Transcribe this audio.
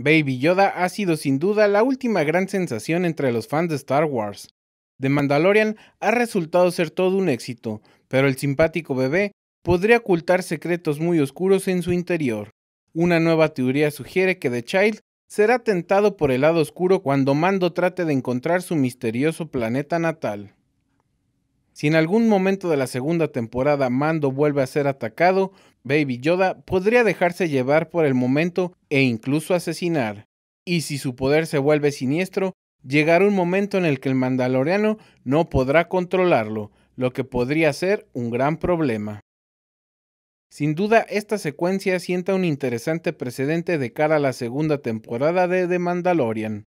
Baby Yoda ha sido sin duda la última gran sensación entre los fans de Star Wars. The Mandalorian ha resultado ser todo un éxito, pero el simpático bebé podría ocultar secretos muy oscuros en su interior. Una nueva teoría sugiere que The Child será tentado por el lado oscuro cuando Mando trate de encontrar su misterioso planeta natal. Si en algún momento de la segunda temporada Mando vuelve a ser atacado, Baby Yoda podría dejarse llevar por el momento e incluso asesinar. Y si su poder se vuelve siniestro, llegará un momento en el que el mandaloriano no podrá controlarlo, lo que podría ser un gran problema. Sin duda, esta secuencia sienta un interesante precedente de cara a la segunda temporada de The Mandalorian.